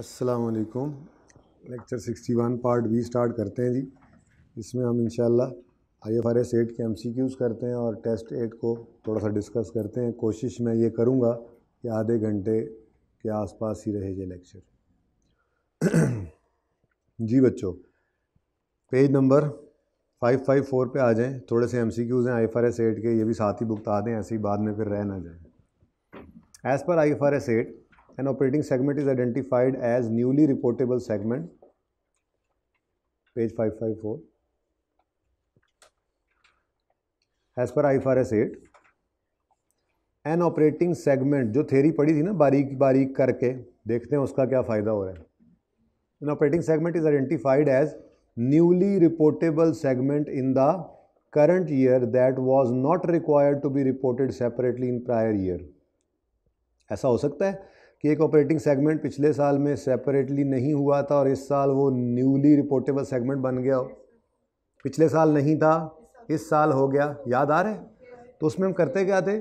अस्सलाम lecture sixty one part B start करते हैं जी इसमें हम इन आई एफ आर एस 8 के एम सी क्यूज़ करते हैं और टेस्ट एट को थोड़ा सा डिस्कस करते हैं कोशिश मैं ये करूँगा कि आधे घंटे के आसपास ही रहे ये लेक्चर जी बच्चों page number five five four पर आ जाएँ थोड़े से एम सी क्यूज़ हैं आई एस एट के ये भी साथ ही बुक आ दें ऐसे ही बाद में फिर रह ना जाएं as per S eight an operating segment is identified as newly reportable segment page 554 as per IFRS 8 an operating segment जो थेरी पड़ी थी ना बारीक बारीक करके देखते हैं उसका क्या फ़ायदा हो रहा है an operating segment is identified as newly reportable segment in the current year that was not required to be reported separately in prior year ऐसा हो सकता है कि एक ऑपरेटिंग सेगमेंट पिछले साल में सेपरेटली नहीं हुआ था और इस साल वो न्यूली रिपोर्टेबल सेगमेंट बन गया हो पिछले साल नहीं था इस साल हो गया याद आ रहा है तो उसमें हम करते क्या थे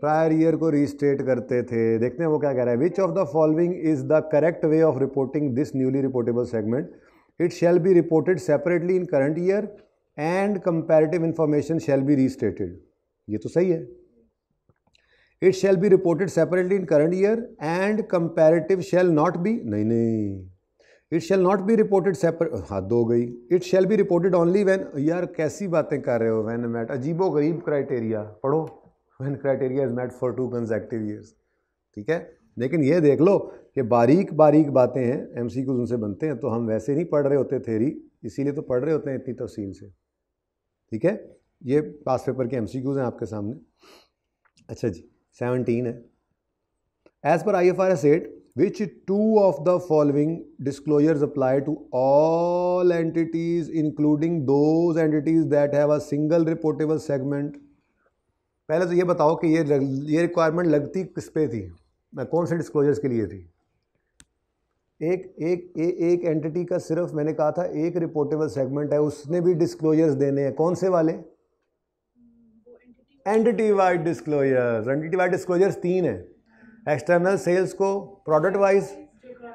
प्रायर ईयर को रीस्टेट करते थे देखते हैं वो क्या कह रहा है which of the following is the correct way of reporting this newly reportable segment it shall be reported separately in current year and comparative information shall be restated ये तो सही है it shall be reported separately in current year and comparative shall not be नहीं नहीं it shall not be reported separate हाँ दो गई it shall be reported only when यार कैसी बातें कर रहे हो वैन मैट अजीबो गरीब क्राइटेरिया पढ़ो when criteria is met for two consecutive years ठीक है लेकिन ये देख लो कि बारीक बारीक बातें हैं एम सी क्यूज उनसे बनते हैं तो हम वैसे नहीं पढ़ रहे होते थेरी इसीलिए तो पढ़ रहे होते हैं इतनी तफसील से ठीक है ये पास पेपर के एम सी क्यूज़ हैं आपके सामने अच्छा जी 17 है as per I F R S eight which two of the following disclosures apply to all entities including those entities that have a single reportable segment पहले तो ये बताओ कि ये ये रिक्वायरमेंट लगती किस पे थी कौन से डिस्कलोजर्स के लिए थी एक एक ए, एक एंटिटी का सिर्फ मैंने कहा था एक रिपोर्टेबल सेगमेंट है उसने भी डिस्क्लोजर्स देने हैं कौन से वाले entity wide disclosures entity wide disclosures तीन है एक्सटर्नल सेल्स को प्रोडक्ट वाइज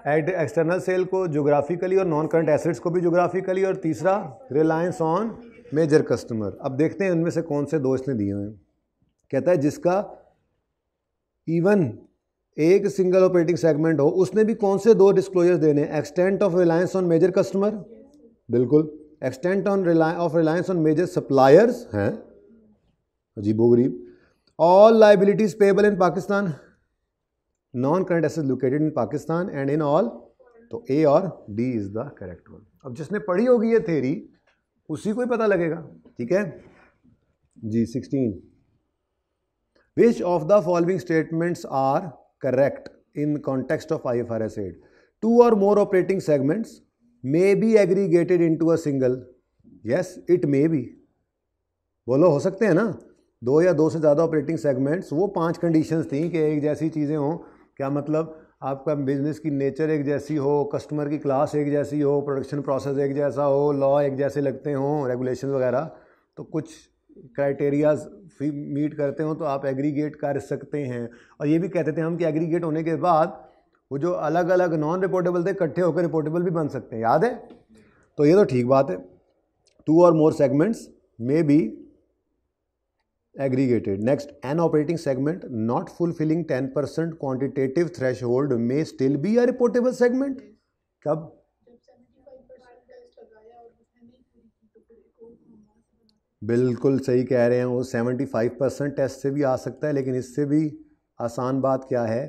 एक्सटर्नल सेल को जोग्राफिकली और नॉन करंट एसेट्स को भी जोग्राफिकली और तीसरा रिलायंस ऑन मेजर कस्टमर अब देखते हैं उनमें से कौन से दोस्त ने दिए हुए हैं कहता है जिसका इवन एक सिंगल ऑपरेटिंग सेगमेंट हो उसने भी कौन से दो डिस्क्लोजर्स देने हैं extent of reliance on major customer बिल्कुल extent on of reliance on major suppliers हैं अजीबो गरीब all liabilities payable in Pakistan non current assets located in Pakistan and in all तो ए और D is the correct one अब जिसने पढ़ी होगी ये थेरी उसी को ही पता लगेगा ठीक है जी sixteen which of the following statements are correct in context of I F R S eight two और more operating segments may be aggregated into a single yes it may be बोलो हो सकते हैं ना दो या दो से ज़्यादा ऑपरेटिंग सेगमेंट्स वो पांच कंडीशंस थी कि एक जैसी चीज़ें हों क्या मतलब आपका बिजनेस की नेचर एक जैसी हो कस्टमर की क्लास एक जैसी हो प्रोडक्शन प्रोसेस एक जैसा हो लॉ एक जैसे लगते हों रेगुलेशन वगैरह तो कुछ क्राइटेरियाज फी मीट करते हो तो आप एग्रीगेट कर सकते हैं और ये भी कहते थे हम कि एग्रीगेट होने के बाद वो जो अलग अलग नॉन रिपोर्टेबल थे इकट्ठे होकर रिपोर्टेबल भी बन सकते हैं याद है तो ये तो ठीक बात है टू और more segments may be aggregated. Next, an operating segment not fulfilling 10% quantitative threshold may still be a reportable segment. कब? बिल्कुल सही कह रहे हैं वो 75 परसेंट टेस्ट से भी आ सकता है लेकिन इससे भी आसान बात क्या है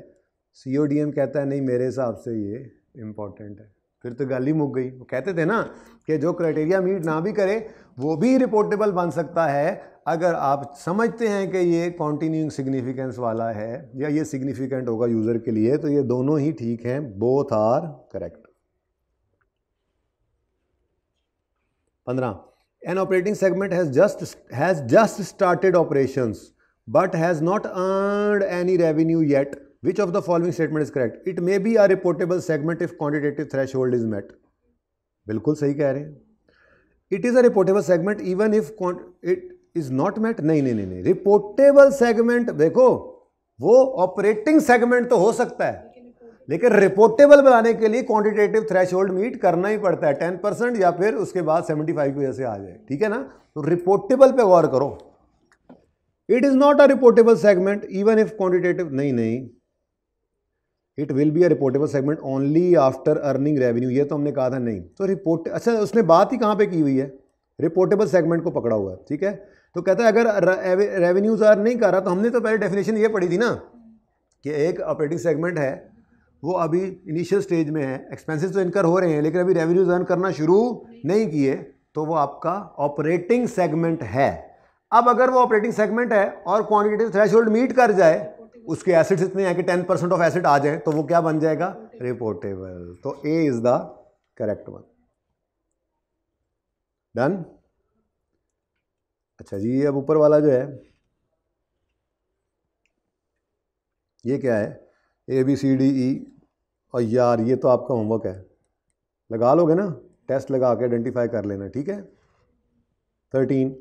सी डी एम कहता है नहीं मेरे हिसाब से ये इम्पोर्टेंट है फिर तो गाली ही मुक गई वो कहते थे ना कि जो क्राइटेरिया मीट ना भी करे वो भी रिपोर्टेबल बन सकता है अगर आप समझते हैं कि ये कॉन्टीन्यूइंग सिग्निफिकेंस वाला है या ये सिग्निफिकेंट होगा यूज़र के लिए तो ये दोनों ही ठीक हैं बोथ आर करेक्ट पंद्रह an operating segment has just has just started operation but has not earned any revenue yet of the following statement is correct it may be are reportable segment if quantitative threshold is met बिल्कुल सही कह रहे हैं it is a reportable segment even if it is not met नहीं नहीं नहीं reportable segment देखो वो ऑपरेटिंग सेगमेंट तो हो सकता है लेकिन रिपोर्टेबल बनाने के लिए क्वांटिटेटिव थ्रेश मीट करना ही पड़ता है टेन परसेंट या फिर उसके बाद सेवेंटी फाइव की वजह से आ जाए ठीक है ना तो रिपोर्टेबल पे गौर करो it is not a reportable segment even if quantitative नहीं नहीं it will be a reportable segment only after earning revenue ये तो हमने कहा था नहीं तो रिपोर्ट अच्छा उसने बात ही कहाँ पे की हुई है रिपोर्टेबल सेगमेंट को पकड़ा हुआ है ठीक है तो कहता है अगर रेवेन्यूज आर नहीं कर रहा तो हमने तो पहले डेफिनेशन ये पढ़ी थी ना कि एक ऑपरेटिंग सेगमेंट है वो अभी इनिशियल स्टेज में है एक्सपेंसेस तो इनकर हो रहे हैं लेकिन अभी रेवेन्यूज अर्न करना शुरू नहीं किए तो वो आपका ऑपरेटिंग सेगमेंट है अब अगर वो ऑपरेटिंग सेगमेंट है और क्वान्टिटेटिव थ्रेश मीट कर जाए उसके एसिड्स इतने हैं कि टेन परसेंट ऑफ एसिड आ जाए तो वो क्या बन जाएगा रिपोर्टेबल तो A is the correct one done अच्छा जी अब ऊपर वाला जो है ये क्या है ए बी सी डी ई और यार ये तो आपका होमवर्क है लगा लोगे ना टेस्ट लगा के आइडेंटिफाई कर लेना ठीक है thirteen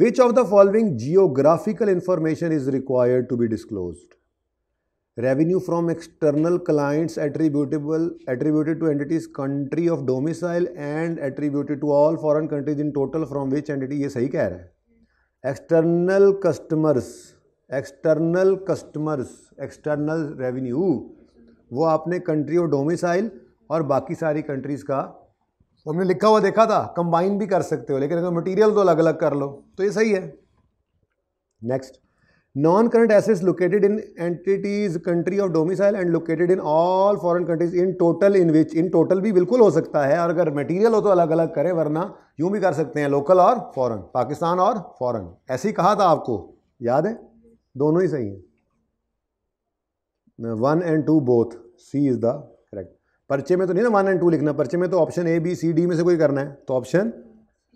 which of the following geographical information is required to be disclose revenue from external clients attributable attributed to entities country of domicile and attributed to all foreign countries in total from which entity ये सही कह रहे हैं external customers external customers external revenue वो आपने country of domicile और बाकी सारी कंट्रीज का तो हमने लिखा हुआ देखा था कंबाइन भी कर सकते हो लेकिन अगर मटेरियल तो अलग अलग कर लो तो ये सही है next non current assets located in entities country of domicile and located in all foreign countries in total in which in total भी बिल्कुल हो सकता है और अगर मटेरियल हो तो अलग अलग करें वरना यूं भी कर सकते हैं लोकल और फॉरन पाकिस्तान और फॉरन ऐसे ही कहा था आपको याद है दोनों ही सही हैं one and two both C is the पर्चे में तो नहीं ना वन एंड टू लिखना पर्चे में तो option A B C D में से कोई करना है तो option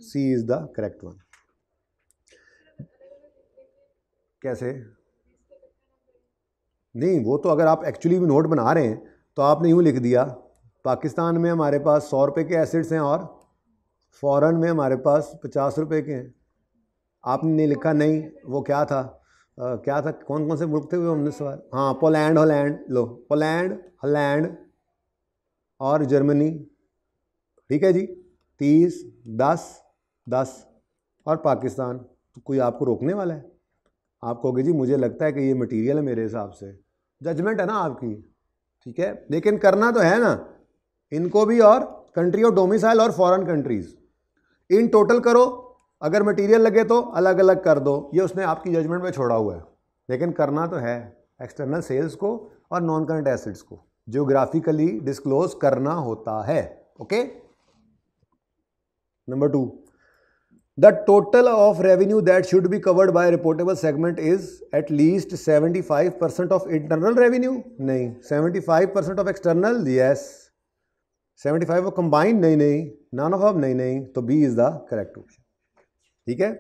C is the correct one कैसे नहीं वो तो अगर आप एक्चुअली भी नोट बना रहे हैं तो आपने यूँ लिख दिया पाकिस्तान में हमारे पास सौ रुपये के एसिड्स हैं और फॉरन में हमारे पास पचास रुपये के हैं आपने नहीं लिखा नहीं वो क्या था आ, क्या था कौन कौन से मुल्क थे वो हमने सवाल हाँ पोलैंड हॉलैंड लो पोलैंड हॉलैंड और जर्मनी ठीक है जी तीस दस दस और पाकिस्तान तो कोई आपको रोकने वाला है आप कहोगे जी मुझे लगता है कि ये मटेरियल है मेरे हिसाब से जजमेंट है ना आपकी ठीक है लेकिन करना तो है ना इनको भी और कंट्री ऑफ डोमिसाइल और फॉरेन कंट्रीज़ इन टोटल करो अगर मटेरियल लगे तो अलग अलग कर दो ये उसने आपकी जजमेंट में छोड़ा हुआ है लेकिन करना तो है एक्सटर्नल सेल्स को और नॉन करंट एसिड्स को जियोग्राफिकली डिस्क्लोज करना होता है okay number two the total of revenue that should be covered by reportable segment is at least 75 percent of internal revenue नहीं 75 percent of external yes 75 five combined नहीं नहीं none of of नहीं नहीं तो B is the correct option ठीक है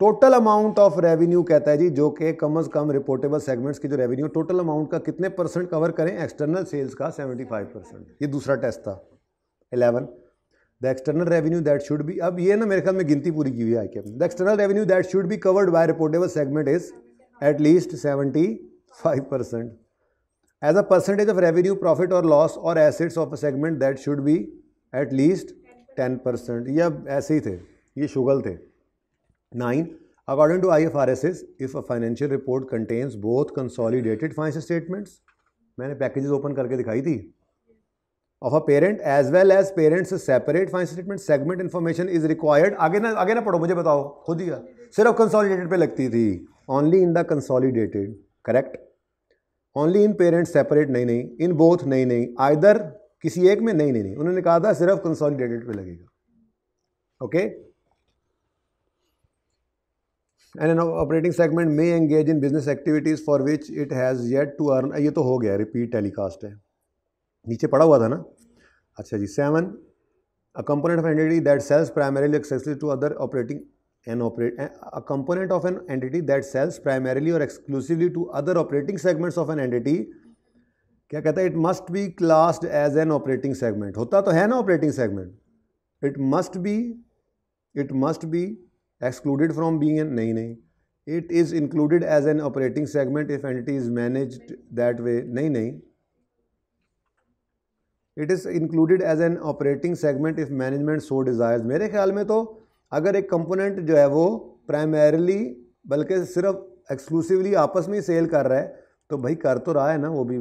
total amount of revenue कहता है जी जो कि कम अज कम रिपोर्टेबल सेगमेंट्स की जो रेवेन्यू टोटल अमाउंट का कितने परसेंट कवर करें एक्सटर्नल सेल्स का 75 परसेंट ये दूसरा टेस्ट था 11 the external revenue that should be अब ये ना मेरे ख्याल में गिनती पूरी की हुई है the external revenue that should be covered by reportable segment is at least seventy five percent as a percentage of revenue profit और लॉस और assets of a segment that should be at least ten percent या ऐसे ही थे ये शुगल थे nine according to I F R S S if a financial report contains both consolidated financial statements मैंने पैकेजेस ओपन करके दिखाई थी of a parent as well as parents separate financial statement segment information is required आगे ना आगे ना पढ़ो मुझे बताओ खुद ही सिर्फ कंसॉलीडेटेड पर लगती थी only in the consolidated correct only in parents separate नहीं नहीं इन बोथ नहीं नहीं आइदर किसी एक में नहीं नहीं नहीं उन्होंने कहा था सिर्फ कंसॉलीडेटेड पर लगेगा okay okay? And an operating segment may engage in business activities for which it has yet to earn ये तो हो गया रिपीट टेलीकास्ट है नीचे पड़ा हुआ था ना अच्छा जी seven a component of entity that sells primarily exclusive to other operating an operate a component of an entity that sells primarily or exclusively to other operating segments of an entity क्या कहता है it must be classed as an operating segment होता तो है ना operating segment it must be it must be excluded from being an नहीं नहीं it is included as an operating segment if entity is manage that way नहीं नहीं it is included as an operating segment if management so desire मेरे ख्याल में तो अगर एक कंपोनेंट जो है वो प्राइमरली बल्कि सिर्फ एक्सक्लूसिवली आपस में ही सेल कर रहा है तो भाई कर तो रहा है ना वो भी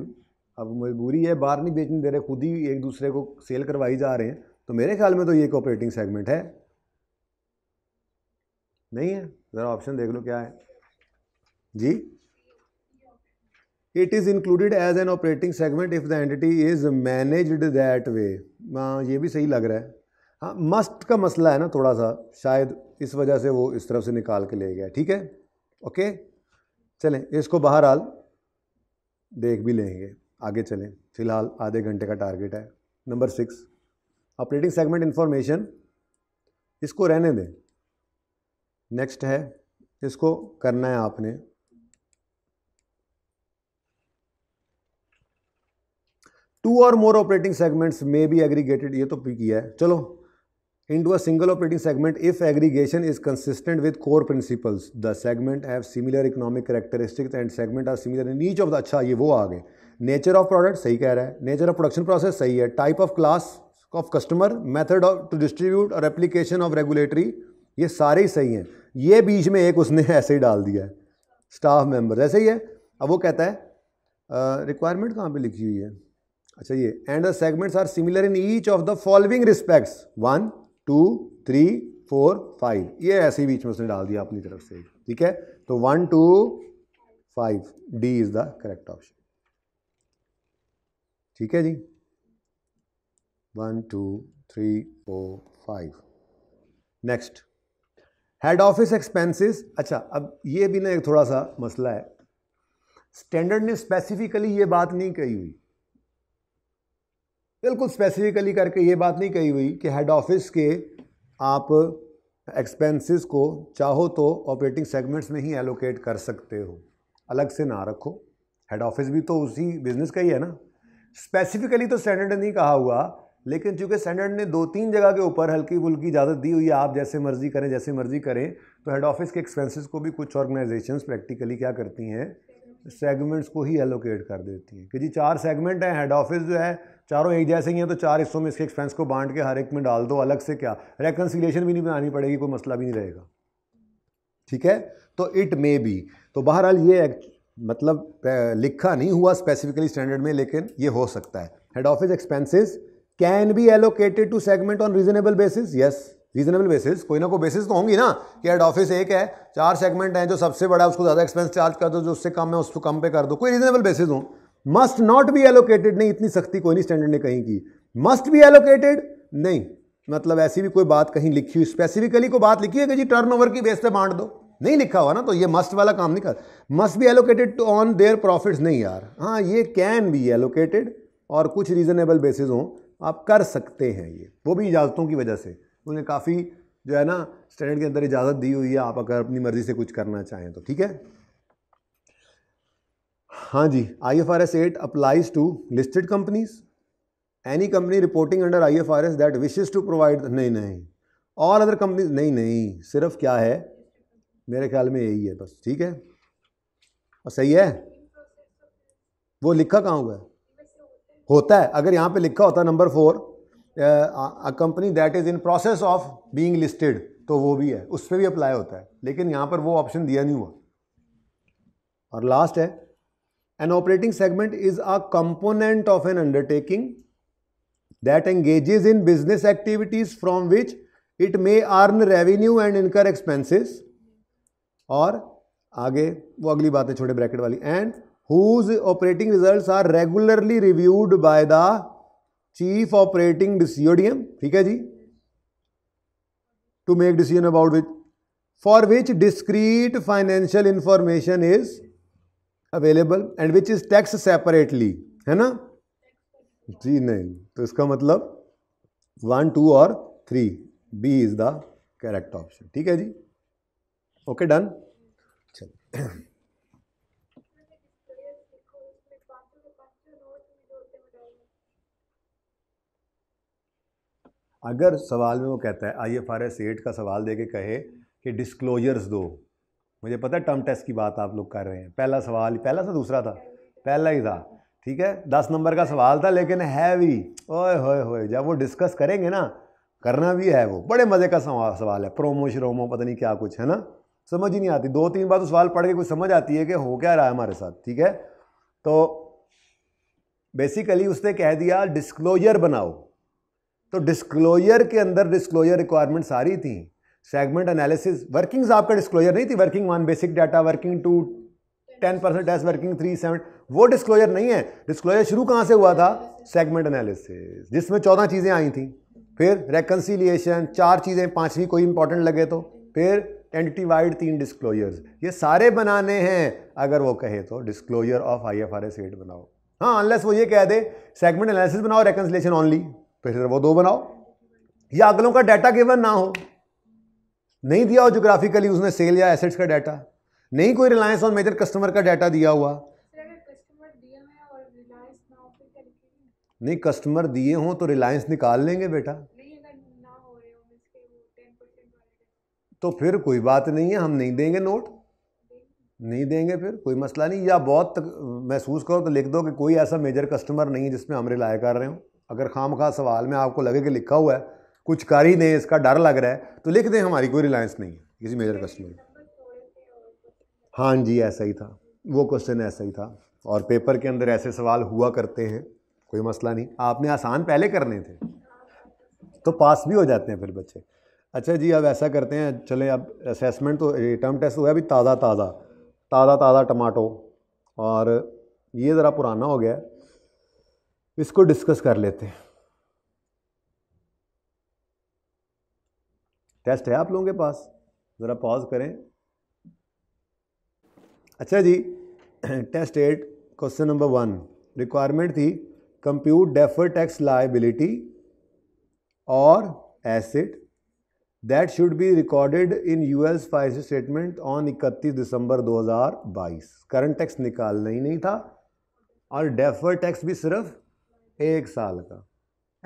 अब मजबूरी है बाहर नहीं बेचने दे रहे खुद ही एक दूसरे को सेल करवाई जा रहे हैं तो मेरे ख्याल में तो ये एक ऑपरेटिंग सेगमेंट है नहीं है ज़रा ऑप्शन देख लो क्या है जी it is included as an operating segment if the entity is managed that way हाँ ये भी सही लग रहा है हाँ मस्ट का मसला है ना थोड़ा सा शायद इस वजह से वो इस तरफ से निकाल के ले गया ठीक है ओके चलें इसको बाहर आल देख भी लेंगे आगे चलें फिलहाल आधे घंटे का टारगेट है number six operating segment information इसको रहने दें नेक्स्ट है इसको करना है आपने टू और more operating segments may be aggregated ये तो किया है चलो into a single operating segment if aggregation is consistent with core principles the segment have similar economic characteristics and segment are similar in each of the अच्छा ये वो आ गए nature of product सही कह रहा है नेचर ऑफ प्रोडक्शन प्रोसेस सही है type of class of customer method of to distribute or application of regulatory ये सारे ही सही हैं ये बीच में एक उसने ऐसे ही डाल दिया है स्टाफ मेंबर ऐसे ही है अब वो कहता है रिक्वायरमेंट कहाँ पे लिखी हुई है अच्छा ये and the segments are similar in each of the following respects one two three four five ये ऐसे ही बीच में उसने डाल दिया अपनी तरफ से ठीक है तो one two five D is the correct option ठीक है जी one two three four five next head office expenses अच्छा अब ये भी ना एक थोड़ा सा मसला है स्टैंडर्ड ने स्पेसिफिकली ये बात नहीं कही हुई बिल्कुल स्पेसिफिकली करके ये बात नहीं कही हुई कि हेड ऑफिस के आप एक्सपेंसेस को चाहो तो ऑपरेटिंग सेगमेंट्स में ही एलोकेट कर सकते हो अलग से ना रखो हेड ऑफिस भी तो उसी बिजनेस का ही है ना स्पेसिफिकली तो स्टैंडर्ड ने नहीं कहा हुआ लेकिन चूंकि सेनेट ने दो तीन जगह के ऊपर हल्की फुल्की इजाज़त दी हुई है आप जैसे मर्ज़ी करें जैसे मर्ज़ी करें तो हेड ऑफिस के एक्सपेंसेस को भी कुछ ऑर्गेनाइजेशन प्रैक्टिकली क्या करती हैं सेगमेंट्स को ही एलोकेट कर देती हैं कि जी चार सेगमेंट हैं हेड ऑफिस जो है चारों एक जैसे ही हैं तो चार हिस्सों में इसके एक्सपेंस को बांट के हर एक में डाल दो अलग से क्या रेकन्सिलेशन भी नहीं बनानी पड़ेगी कोई मसला भी नहीं रहेगा ठीक है तो इट मे बी तो बहरहाल ये मतलब लिखा नहीं हुआ स्पेसिफिकली स्टैंडर्ड में लेकिन ये हो सकता है head office expenses can be allocated to segment on reasonable basis yes reasonable basis कोई ना कोई बेसिस तो होंगी ना कि हेड ऑफिस एक है चार सेगमेंट हैं जो सबसे बड़ा उसको ज़्यादा एक्सपेंस चार्ज कर दो जो उससे कम है उसको कम पे कर दो कोई रीजनेबल बेसिस हो मस्ट नॉट बी एलोकेटेड नहीं इतनी सख्ती कोई नहीं स्टैंडर्ड ने कहीं की मस्ट बी एलोकेटेड नहीं मतलब ऐसी भी कोई बात कहीं लिखी हुई स्पेसिफिकली कोई बात लिखी है कि जी ओवर की बेस पर बांट दो नहीं लिखा हुआ ना तो ये मस्ट वाला काम नहीं कर must be allocated to on their profits नहीं यार हाँ ये कैन बी एलोकेटेड और कुछ रीजनेबल बेसिस हों आप कर सकते हैं ये वो भी इजाज़तों की वजह से उन्हें काफ़ी जो है ना स्टैंडर्ड के अंदर इजाज़त दी हुई है आप अगर अपनी मर्ज़ी से कुछ करना चाहें तो ठीक है हाँ जी I F R S eight applies to listed companies any company reporting under I F R S that wishes to provide नहीं नहीं और अदर कंपनीज नहीं नहीं सिर्फ क्या है मेरे ख्याल में यही है बस ठीक है और सही है वो लिखा कहाँ हुआ है होता है अगर यहाँ पे लिखा होता number four a company that is in process of being listed तो वो भी है उस पर भी अप्लाई होता है लेकिन यहाँ पर वो ऑप्शन दिया नहीं हुआ और लास्ट है an operating segment is a component of an undertaking that engages in business activities from which it may earn revenue and incur expenses और आगे वो अगली बात है छोटे ब्रैकेट वाली and whose operating results are regularly reviewed by the chief operating CODM ठीक है जी to make decision about which for which discrete financial information is available and which is taxed separately है ना जी नहीं तो इसका मतलब वन टू और three B is the correct option ठीक है जी ओके डन चलिए अगर सवाल में वो कहता है I F R S eight का सवाल दे के कहे कि डिस्क्लोजर्स दो मुझे पता है टर्म टेस्ट की बात आप लोग कर रहे हैं पहला सवाल पहला था दूसरा था पहला ही था ठीक है दस नंबर का सवाल था लेकिन है भी ओए होए होए जब वो डिस्कस करेंगे ना करना भी है वो बड़े मज़े का सवाल है प्रोमो श्रोमो पता नहीं क्या कुछ है ना समझ ही नहीं आती दो तीन बार तो सवाल पढ़ के कुछ समझ आती है कि हो क्या रहा है हमारे साथ ठीक है तो बेसिकली उसने कह दिया डिस्क्लोजर बनाओ तो डिस्क्लोजर के अंदर डिस्क्लोजर रिक्वायरमेंट सारी थी सेगमेंट एनालिसिस वर्किंग्स आपका डिस्क्लोजर नहीं थी working one basic data working two ten percent S working three seven वो डिस्क्लोजर नहीं है डिस्क्लोजर शुरू कहाँ से हुआ था सेगमेंट एनालिसिस जिसमें चौदह चीज़ें आई थी फिर रेकन्सिलियेशन चार चीज़ें पाँचवीं कोई इंपॉर्टेंट लगे तो फिर एंटिटी वाइड तीन डिस्क्लोजर्स ये सारे बनाने हैं अगर वो कहे तो disclosure of I F R S eight बनाओ हाँ अनलेस वो ये कह दे सेगमेंट एनालिसिस बनाओ रेकन्सिलेशन ऑनली फिर वो दो बनाओ या अगलों का डाटा गिवन ना हो नहीं दिया हो जोग्राफिकली उसने सेल या एसेट्स का डाटा नहीं कोई रिलायंस ऑन मेजर कस्टमर का डाटा दिया हुआ नहीं कस्टमर दिए हों तो रिलायंस निकाल लेंगे बेटा तो फिर कोई बात नहीं है हम नहीं देंगे नोट नहीं देंगे फिर कोई मसला नहीं या बहुत महसूस करो तो लिख दो कि कोई ऐसा मेजर कस्टमर नहीं है जिसमें हम रिलाय कर रहे हों अगर खाम खा सवाल में आपको लगे कि लिखा हुआ है कुछ कर ही नहीं इसका डर लग रहा है तो लिख दें हमारी कोई रिलायंस नहीं है किसी मेजर कस्टमर हाँ जी ऐसा ही था वो क्वेश्चन ऐसा ही था और पेपर के अंदर ऐसे सवाल हुआ करते हैं कोई मसला नहीं आपने आसान पहले करने थे तो पास भी हो जाते हैं फिर बच्चे अच्छा जी अब ऐसा करते हैं चले अब असेसमेंट तो टर्म टेस्ट हुआ अभी ताज़ा ताज़ा ताज़ा ताज़ा टमाटो और ये ज़रा पुराना हो गया इसको डिस्कस कर लेते हैं टेस्ट है आप लोगों के पास ज़रा पॉज करें अच्छा जी test eight question number one requirement थी compute defer tax liability or asset that should be recorded in US S statement on इकतीस दिसंबर 2022 करंट टैक्स निकालना ही नहीं था और डेफर टैक्स भी सिर्फ एक साल का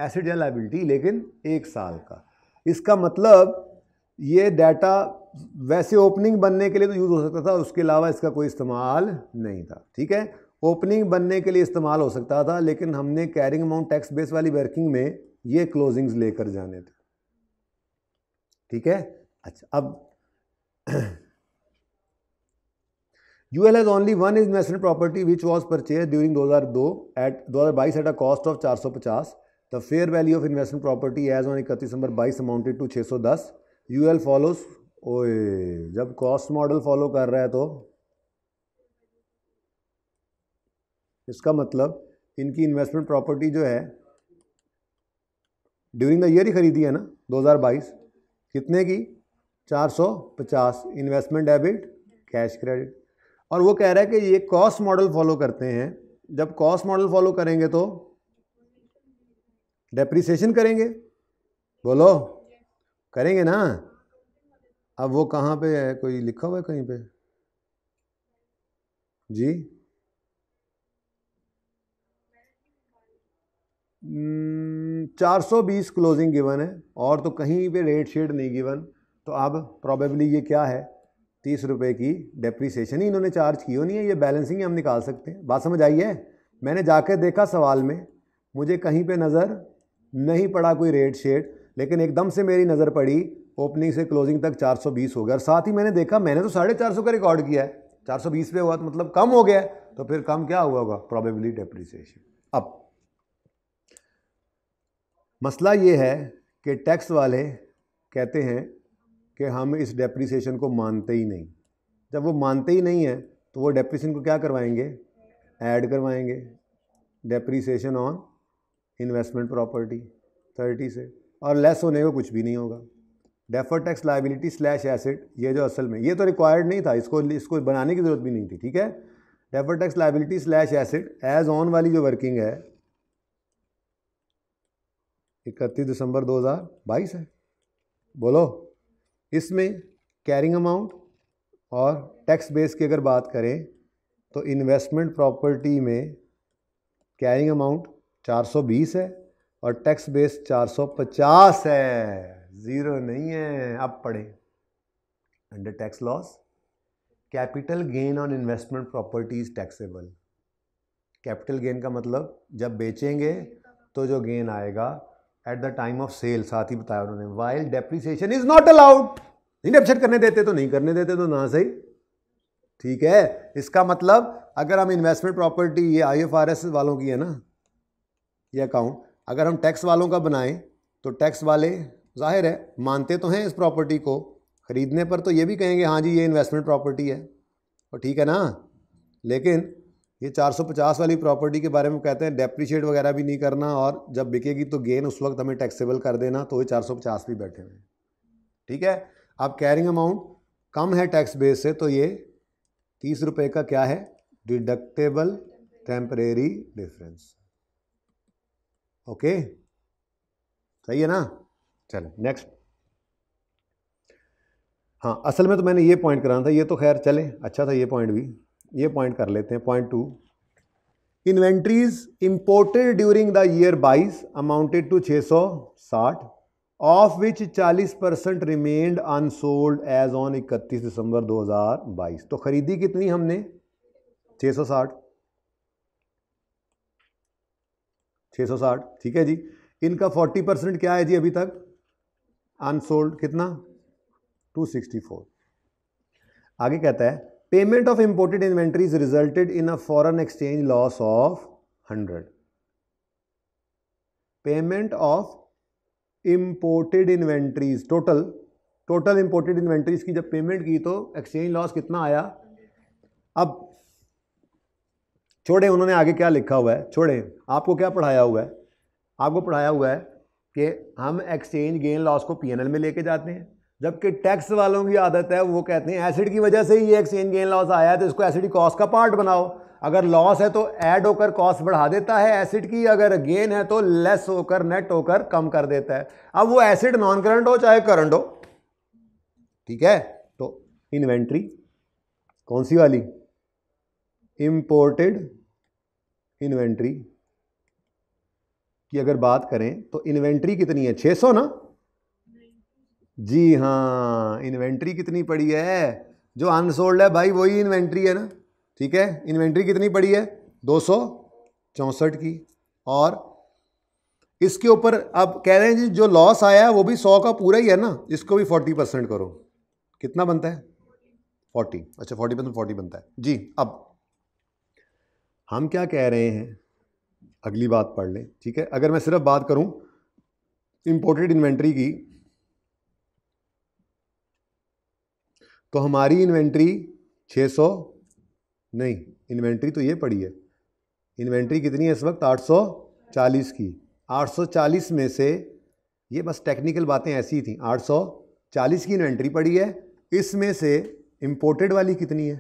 एसिड या लाइबिलिटी लेकिन एक साल का इसका मतलब ये डाटा वैसे ओपनिंग बनने के लिए तो यूज़ हो सकता था उसके अलावा इसका कोई इस्तेमाल नहीं था ठीक है ओपनिंग बनने के लिए इस्तेमाल हो सकता था लेकिन हमने कैरिंग अमाउंट टैक्स बेस वाली वर्किंग में ये क्लोजिंग्स लेकर जाने थे ठीक है अच्छा अब U L has only one is investment property which was purchase during दो हजार दो एट दो हज़ार बाईस एट अ कॉस्ट ऑफ चार सौ पचास the fair value of investment property as on इकतीस नंबर 22 अमाउंटेड टू छः सौ दस यू एल फॉलोस ओए जब कॉस्ट मॉडल फॉलो कर रहा है तो इसका मतलब इनकी इन्वेस्टमेंट प्रॉपर्टी जो है ड्यूरिंग द ईयर ही खरीदी है ना बाईस कितने की चार सौ पचास इन्वेस्टमेंट डेबिट कैश क्रेडिट और वो कह रहा है कि ये कॉस्ट मॉडल फॉलो करते हैं जब कॉस्ट मॉडल फॉलो करेंगे तो डेप्रिसिएशन करेंगे बोलो करेंगे ना अब वो कहाँ पे है कोई लिखा हुआ है कहीं पे जी हम्म, चार सौ बीस क्लोजिंग गिवन है और तो कहीं पे रेट शेड नहीं गिवन तो अब प्रॉबेबली ये क्या है तीस रुपये की डेप्रीसीशन ही इन्होंने चार्ज की होनी है ये बैलेंसिंग हम निकाल सकते हैं बात समझ आई है मैंने जाकर देखा सवाल में मुझे कहीं पे नज़र नहीं पड़ा कोई रेट शेड लेकिन एकदम से मेरी नज़र पड़ी ओपनिंग से क्लोजिंग तक 420 हो गया और साथ ही मैंने देखा मैंने तो साढ़े चार का रिकॉर्ड किया है चार पे हुआ तो मतलब कम हो गया तो फिर कम क्या हुआ होगा प्रॉबेबली डेप्रीसीशन अब मसला ये है कि टैक्स वाले कहते हैं कि हम इस डेप्रिसिएशन को मानते ही नहीं जब वो मानते ही नहीं हैं तो वो डेप्रिसन को क्या करवाएंगे ऐड करवाएंगे depreciation on investment property thirty से और लेस होने को कुछ भी नहीं होगा defer tax liability slash asset ये जो असल में ये तो रिक्वायर्ड नहीं था इसको इसको बनाने की ज़रूरत भी नहीं थी ठीक है defer tax liability slash asset as on वाली जो वर्किंग है इकतीस दिसंबर 2022 है बोलो इसमें कैरिंग अमाउंट और टैक्स बेस की अगर बात करें तो इन्वेस्टमेंट प्रॉपर्टी में कैरिंग अमाउंट 420 है और टैक्स बेस 450 है ज़ीरो नहीं है अब पढ़े under tax law capital gain on investment properties taxable capital gain का मतलब जब बेचेंगे तो जो गेन आएगा at the time of sale साथ ही बताया उन्होंने while depreciation is not allowed नहीं डेप्रिशिएट करने देते तो नहीं करने देते तो ना सही ठीक है इसका मतलब अगर हम इन्वेस्टमेंट प्रॉपर्टी ये आईएफआरएस वालों की है ना ये अकाउंट अगर हम टैक्स वालों का बनाएं तो टैक्स वाले जाहिर है मानते तो हैं इस प्रॉपर्टी को ख़रीदने पर तो ये भी कहेंगे हाँ जी ये इन्वेस्टमेंट प्रॉपर्टी है और ठीक है ना लेकिन ये 450 वाली प्रॉपर्टी के बारे में कहते हैं डेप्रीशिएट वगैरह भी नहीं करना और जब बिकेगी तो गेन उस वक्त हमें टैक्सेबल कर देना तो ये 450 भी बैठे हुए हैं ठीक है अब कैरिंग अमाउंट कम है टैक्स बेस से तो ये तीस रुपये का क्या है डिडक्टेबल टेम्परेरी डिफरेंस ओके सही है ना चलें नेक्स्ट हाँ असल में तो मैंने ये पॉइंट कराना था ये तो खैर चले अच्छा था ये पॉइंट भी ये पॉइंट कर लेते हैं point two inventories imported during the year बाईस अमाउंटेड टू 660 ऑफ विच चालीस percent remained unsold as on इकतीस दिसंबर 2022 तो खरीदी कितनी हमने 660 660 ठीक है जी इनका 40 परसेंट क्या है जी अभी तक अनसोल्ड कितना 264 आगे कहता है payment of imported inventories resulted in a foreign exchange loss of hundred payment of imported inventories total total imported inventories की जब पेमेंट की तो एक्सचेंज लॉस कितना आया अब छोड़े उन्होंने आगे क्या लिखा हुआ है छोड़े आपको क्या पढ़ाया हुआ है आपको पढ़ाया हुआ है कि हम एक्सचेंज गेन लॉस को पीएनएल में लेके जाते हैं जबकि टैक्स वालों की आदत है वो कहते हैं एसिड की वजह से ही ये एक्सचेंज गेन लॉस आया है तो इसको एसिड कॉस्ट का पार्ट बनाओ अगर लॉस है तो ऐड होकर कॉस्ट बढ़ा देता है एसिड की अगर गेन है तो लेस होकर नेट होकर कम कर देता है अब वो एसिड नॉन करंट हो चाहे करंट हो ठीक है तो इन्वेंट्री कौन सी वाली इम्पोर्टेड इन्वेंट्री की अगर बात करें तो इन्वेंट्री कितनी है 600 ना जी हाँ इन्वेंट्री कितनी पड़ी है जो अनसोल्ड है भाई वही इन्वेंट्री है ना ठीक है इन्वेंट्री कितनी पड़ी है दो की और इसके ऊपर अब कह रहे हैं जी जो लॉस आया है वो भी सौ का पूरा ही है ना इसको भी फोर्टी परसेंट करो कितना बनता है फोर्टी अच्छा फोर्टी परसेंट फोर्टी बनता है जी अब हम क्या कह रहे हैं अगली बात पढ़ लें ठीक है अगर मैं सिर्फ बात करूं इम्पोर्टेड इन्वेंट्री की तो हमारी इन्वेंट्री 600 नहीं इन्वेंट्री तो ये पड़ी है इन्वेंट्री कितनी है इस वक्त 840 की 840 में से ये बस टेक्निकल बातें ऐसी थी 840 की इन्वेंट्री पड़ी है इसमें से इम्पोर्टेड वाली कितनी है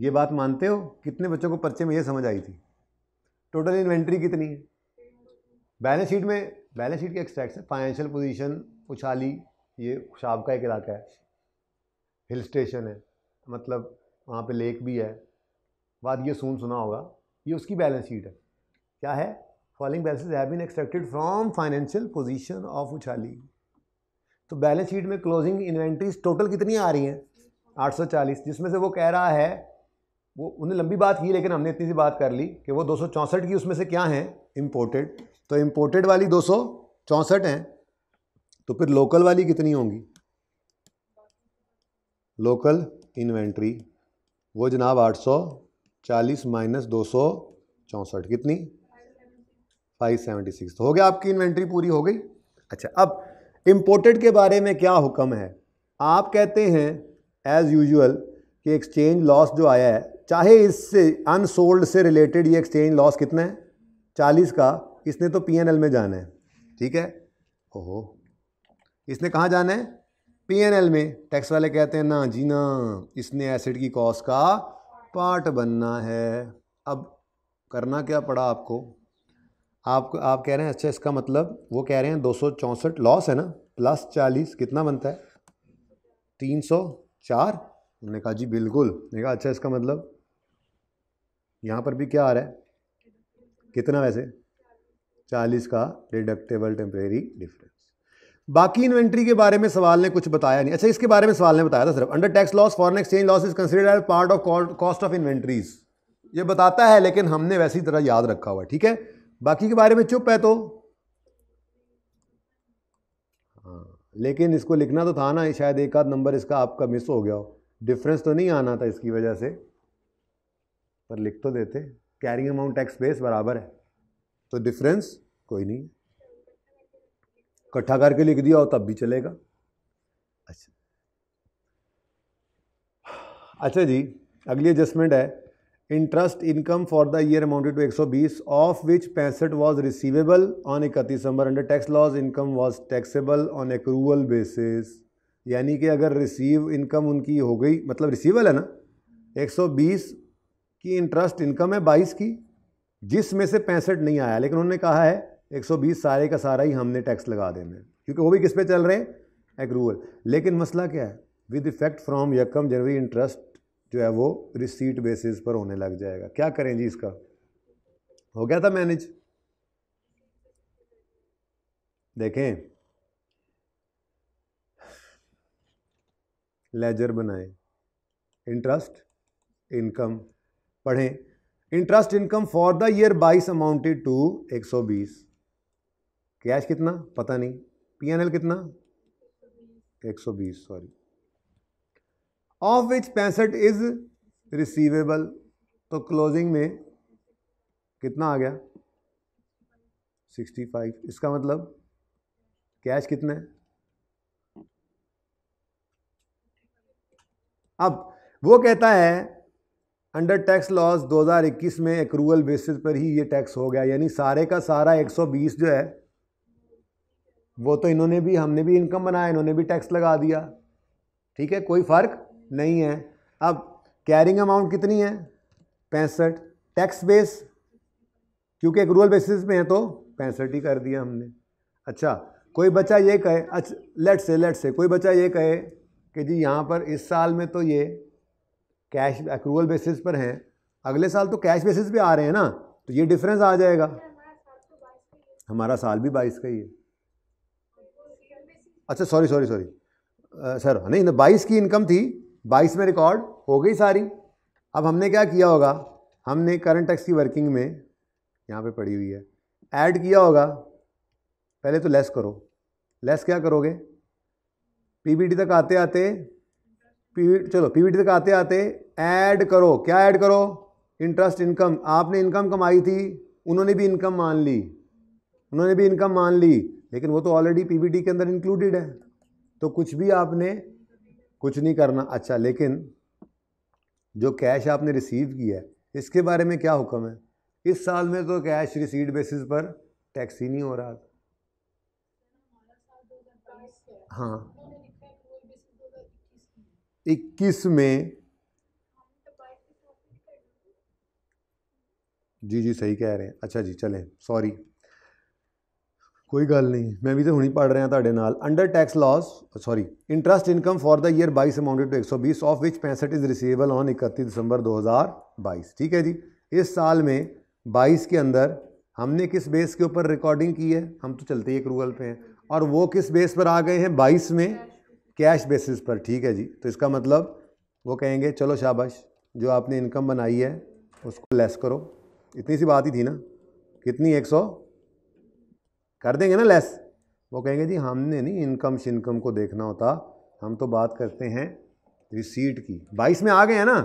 ये बात मानते हो कितने बच्चों को पर्चे में ये समझ आई थी टोटल इन्वेंट्री कितनी है बैलेंस शीट में बैलेंस शीट के एक्सट्रैक्ट फाइनेंशियल पोजीशन उछाली ये शाब का एक इलाका है हिल स्टेशन है मतलब वहाँ पे लेक भी है ये सुन सुना होगा ये उसकी बैलेंस शीट है क्या है following balances have been expected from financial position of Uchali तो बैलेंस शीट में क्लोजिंग इन्वेंट्रीज टोटल कितनी आ रही हैं 840 जिसमें से वो कह रहा है वो उन्हें लंबी बात की लेकिन हमने इतनी सी बात कर ली कि वो दो की उसमें से क्या हैं इम्पोर्टेड तो इम्पोर्टेड वाली दो हैं तो फिर लोकल वाली कितनी होंगी लोकल इन्वेंट्री वो जनाब 840 माइनस दो सौ चौंसठ कितनी 576 तो हो गया आपकी इन्वेंट्री पूरी हो गई अच्छा अब इम्पोर्टेड के बारे में क्या हुक्म है आप कहते हैं एज़ यूजुअल कि एक्सचेंज लॉस जो आया है चाहे इससे अनसोल्ड से रिलेटेड ये एक्सचेंज लॉस कितना है चालीस का इसने तो पीएनएल में जाना है ठीक है ओहो इसने कहाँ जाना है पीएनएल में टैक्स वाले कहते हैं ना जी ना इसने एसिड की कॉस्ट का पार्ट बनना है अब करना क्या पड़ा आपको आप आप कह रहे हैं अच्छा इसका मतलब वो कह रहे हैं दो लॉस है ना प्लस चालीस कितना बनता है तीन सौ चार उन्होंने कहा जी बिल्कुल मैंने कहा अच्छा इसका मतलब यहाँ पर भी क्या आ रहा है कितना वैसे चालीस का रिडक्टेबल टेम्परेरी डिफरेंस बाकी इन्वेंट्री के बारे में सवाल ने कुछ बताया नहीं अच्छा इसके बारे में सवाल ने बताया था सिर्फ under tax law foreign exchange loss is consider as part of cost of inventories ये बताता है लेकिन हमने वैसी तरह याद रखा हुआ ठीक है बाकी के बारे में चुप है तो हाँ लेकिन इसको लिखना तो था ना शायद एक आध नंबर इसका आपका मिस हो गया हो डिफरेंस तो नहीं आना था इसकी वजह से पर लिख तो देते कैरिंग अमाउंट टैक्स बेस बराबर है तो डिफरेंस कोई नहीं इकट्ठा करके लिख दिया हो तब भी चलेगा अच्छा अच्छा जी अगली एडजस्टमेंट है interest income for the year amounted to 120 of which पैंसठ वॉज रिसीवेबल ऑन इकतीस दिसंबर under tax law income was taxable on accrual basis यानी कि अगर रिसीव इनकम उनकी हो गई मतलब रिसीवल है ना 120 की इंटरेस्ट इनकम है 22 की जिसमें से पैंसठ नहीं आया लेकिन उन्होंने कहा है 120 सारे का सारा ही हमने टैक्स लगा देना है क्योंकि वो भी किस पे चल रहे हैं एक्रूवल लेकिन मसला क्या है विद इफेक्ट फ्रॉम यकम जनवरी इंटरेस्ट जो है वो रिसीट बेसिस पर होने लग जाएगा क्या करें जी इसका हो गया था मैनेज देखें लेजर बनाएं इंटरेस्ट इनकम पढ़ें interest income for the year बाईस अमाउंटेड टू 120 कैश कितना पता नहीं पीएनएल कितना 120 सॉरी ऑफ विच पैंसठ इज रिसीवेबल तो क्लोजिंग में कितना आ गया 65 इसका मतलब कैश कितना है अब वो कहता है अंडर टैक्स लॉस 2021 में एक्रूवल बेसिस पर ही ये टैक्स हो गया यानी सारे का सारा 120 जो है वो तो इन्होंने भी हमने भी इनकम बनाया इन्होंने भी टैक्स लगा दिया ठीक है कोई फ़र्क नहीं है अब कैरिंग अमाउंट कितनी है पैंसठ टैक्स बेस क्योंकि एक रूल बेसिस में है तो पैंसठ ही कर दिया हमने अच्छा कोई बच्चा ये कहे अच्छा लेट से लेट से कोई बच्चा ये कहे कि जी यहाँ पर इस साल में तो ये कैश अक्रूवल बेसिस पर हैं अगले साल तो कैश बेसिस पे आ रहे हैं ना तो ये डिफरेंस आ जाएगा तो हमारा साल भी बाईस का ही है अच्छा सॉरी सॉरी सॉरी सर नहीं ना बाईस की इनकम थी बाईस में रिकॉर्ड हो गई सारी अब हमने क्या किया होगा हमने करंट टैक्स की वर्किंग में यहाँ पे पड़ी हुई है ऐड किया होगा पहले तो लेस करो लेस क्या करोगे पीबीटी तक आते आते पी चलो पीबीटी तक आते आते ऐड करो क्या ऐड करो इंटरेस्ट इनकम आपने इनकम कमाई थी उन्होंने भी इनकम मान ली उन्होंने भी इनकम मान ली लेकिन वो तो ऑलरेडी पीबीटी के अंदर इंक्लूडेड है तो कुछ भी आपने कुछ नहीं करना अच्छा लेकिन जो कैश आपने रिसीव किया है इसके बारे में क्या हुक्म है इस साल में तो कैश रिसीव बेसिस पर टैक्स ही नहीं हो रहा था हाँ इक्कीस में जी जी सही कह रहे हैं अच्छा जी चलें सॉरी कोई गल नहीं मैं भी तो हूँ ही पढ़ रहा ਨਾਲ under tax law sorry interest income for the year amounted to एक सौ बीस ऑफ विच पैंसठ इज रिसीवेबल ऑन इकतीस दिसंबर दो हज़ार बाईस ठीक है जी इस साल में बाईस के अंदर हमने किस बेस के ऊपर रिकॉर्डिंग की है हम तो चलते ही एक रूगल पे हैं और वो किस बेस पर आ गए हैं बाईस में कैश बेसिस पर ठीक है जी तो इसका मतलब वो कहेंगे चलो शाबाश जो आपने इनकम बनाई है उसको लेस करो इतनी सी बात ही थी ना कितनी एक सौ कर देंगे ना लेस वो कहेंगे जी हमने नहीं इनकम शिनकम को देखना होता हम तो बात करते हैं रिसीट की बाईस में आ गए हैं ना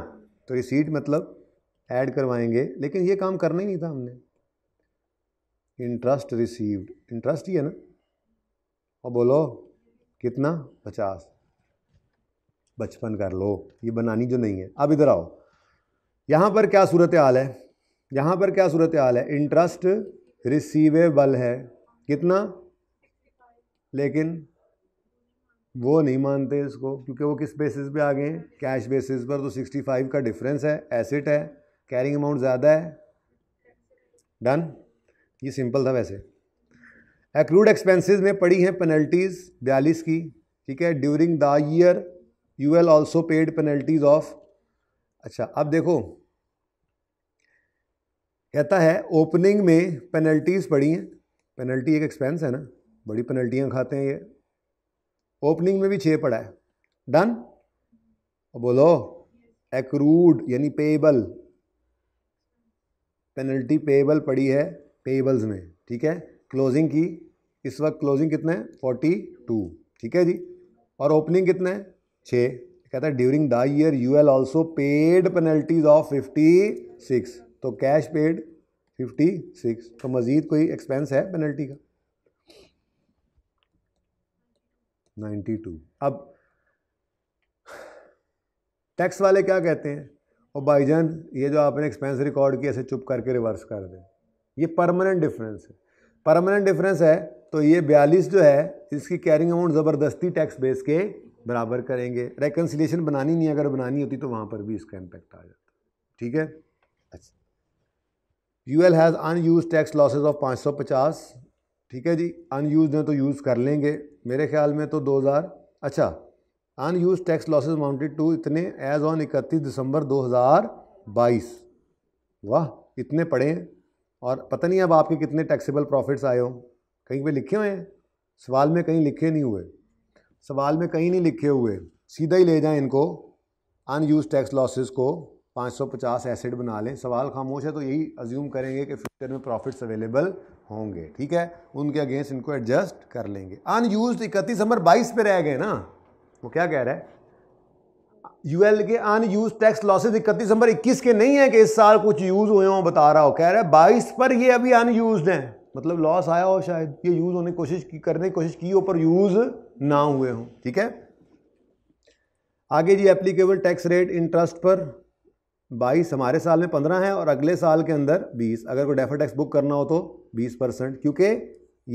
तो रिसीट मतलब ऐड करवाएंगे लेकिन ये काम करना ही नहीं था हमने इंटरेस्ट रिसीव्ड इंटरेस्ट ही है ना और बोलो कितना पचास बचपन कर लो ये बनानी जो नहीं है अब इधर आओ यहाँ पर क्या सूरत हाल है यहाँ पर क्या सूरत हाल है इंटरेस्ट रिसीवेबल है कितना लेकिन वो नहीं मानते इसको क्योंकि वो किस बेसिस पे आ गए हैं कैश बेसिस पर तो 65 का डिफरेंस है एसेट है कैरिंग अमाउंट ज़्यादा है डन ये सिंपल था वैसे एक्रूड एक्सपेंसेस में पड़ी हैं पेनल्टीज़ बयालीस की ठीक है during the year U L also paid penalties of अच्छा अब देखो कहता है ओपनिंग में पेनल्टीज़ पड़ी हैं पेनल्टी एक एक्सपेंस है ना बड़ी पेनल्टियाँ खाते हैं ये ओपनिंग में भी छः पड़ा है डन और बोलो एक्रूड यानी पेबल पेनल्टी पेबल पड़ी है पेबल्स में ठीक है क्लोजिंग की इस वक्त क्लोजिंग कितना है फोर्टी टू ठीक है जी और ओपनिंग कितना है छः कहता है during the year U L also paid penalties of fifty six तो कैश पेड फिफ्टी सिक्स तो मज़ीद कोई एक्सपेंस है पेनल्टी का नाइन्टी टू अब टैक्स वाले क्या कहते हैं और भाईजान ये जो आपने एक्सपेंस रिकॉर्ड किया ऐसे चुप करके रिवर्स कर दें ये परमानेंट डिफरेंस है परमानेंट डिफरेंस है तो ये बयालीस जो है इसकी कैरिंग अमाउंट ज़बरदस्ती टैक्स बेस के बराबर करेंगे रेकन्सिलेशन बनानी नहीं अगर बनानी होती तो वहाँ पर भी इसका इम्पेक्ट आ जाता ठीक है अच्छा U L has unused tax losses of पाँच सौ पचास ठीक है जी अनयूज हैं तो यूज़ कर लेंगे मेरे ख्याल में तो दो हज़ार अच्छा unused tax losses amounted to इतने एज ऑन इकतीस दिसंबर दो हज़ार बाईस वाह इतने पड़े हैं और पता नहीं अब आपके कितने टैक्सीबल प्रॉफिट्स आए हों कहीं पर लिखे हुए हैं सवाल में कहीं लिखे नहीं हुए सवाल में कहीं नहीं लिखे हुए सीधा ही ले जाएं इनको अनयूज टैक्स लॉसेस को 550 एसिड बना लें सवाल खामोश है तो यही अज्यूम करेंगे कि फ्यूचर में प्रॉफिट्स अवेलेबल होंगे ठीक है उनके अगेंस्ट इनको एडजस्ट कर लेंगे अनयूज इकतीस नंबर बाईस पे रह गए ना वो क्या कह रहा है यूएल के अनयूज टैक्स लॉसेज इकतीस नंबर इक्कीस के नहीं है कि इस साल कुछ यूज़ हुए हों बता रहा हो कह रहा है बाईस पर ये अभी अनयूज हैं मतलब लॉस आया हो शायद ये यूज़ होने की कोशिश की करने की कोशिश की हो पर यूज़ ना हुए हों ठीक है आगे जी एप्लीकेबल टैक्स रेट इंटरेस्ट पर बाईस हमारे साल में पंद्रह है और अगले साल के अंदर बीस अगर कोई डेफर टैक्स बुक करना हो तो बीस परसेंट क्योंकि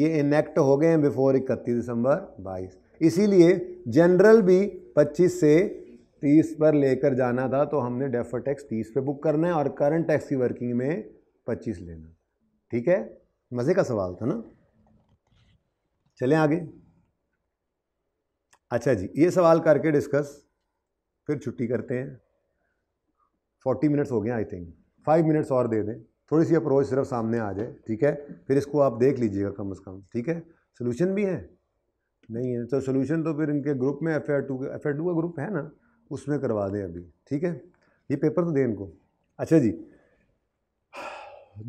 ये इनेक्ट हो गए हैं बिफोर इकतीस दिसंबर बाईस इसीलिए जनरल भी पच्चीस से तीस पर लेकर जाना था तो हमने डेफर टैक्स तीस पे बुक करना है और करंट टैक्स की वर्किंग में पच्चीस लेना ठीक है मज़े का सवाल था ना चलें आगे अच्छा जी ये सवाल करके डिस्कस फिर छुट्टी करते हैं फोर्टी मिनट्स हो गए आई थिंक फाइव मिनट्स और दे दें थोड़ी सी अप्रोच सिर्फ सामने आ जाए ठीक है फिर इसको आप देख लीजिएगा कम अज़ कम ठीक है सोल्यूशन भी है नहीं है तो सोल्यूशन तो फिर इनके ग्रुप में एफ टू एफ टू का ग्रुप है ना उसमें करवा दें अभी ठीक है ये पेपर तो दें इनको अच्छा जी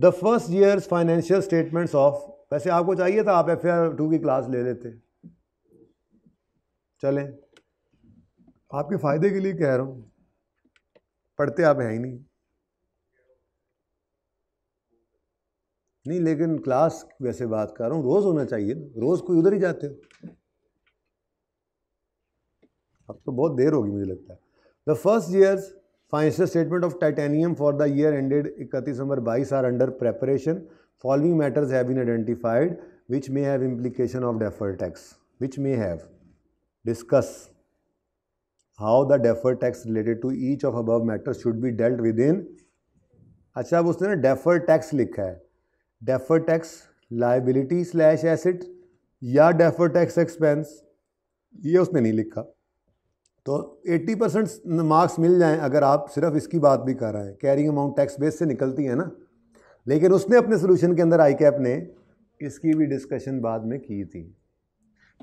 the first year's financial statements of वैसे आपको चाहिए था आप एफ टू की क्लास ले लेते चलें आपके फ़ायदे के लिए कह रहा हूँ पढ़ते आप हैं ही नहीं नहीं लेकिन क्लास वैसे बात कर रहा हूँ रोज़ होना चाहिए ना रोज़ कोई उधर ही जाते हो अब तो बहुत देर होगी मुझे लगता है the first year financial statement of Titanium for the year ended इकतीस नंबर बाईस are under preparation following matters have been identified which may have implication of defer tax which may have discuss how the defer tax related to each of above matter should be dealt with in अच्छा अब उसने defer tax लिखा है defer tax liability slash asset या defer tax expense ये उसने नहीं लिखा तो 80 परसेंट मार्क्स मिल जाएं अगर आप सिर्फ इसकी बात भी कर रहे हैं कैरिंग अमाउंट टैक्स बेस से निकलती है ना लेकिन उसने अपने सोल्यूशन के अंदर आई कैप ने इसकी भी डिस्कशन बाद में की थी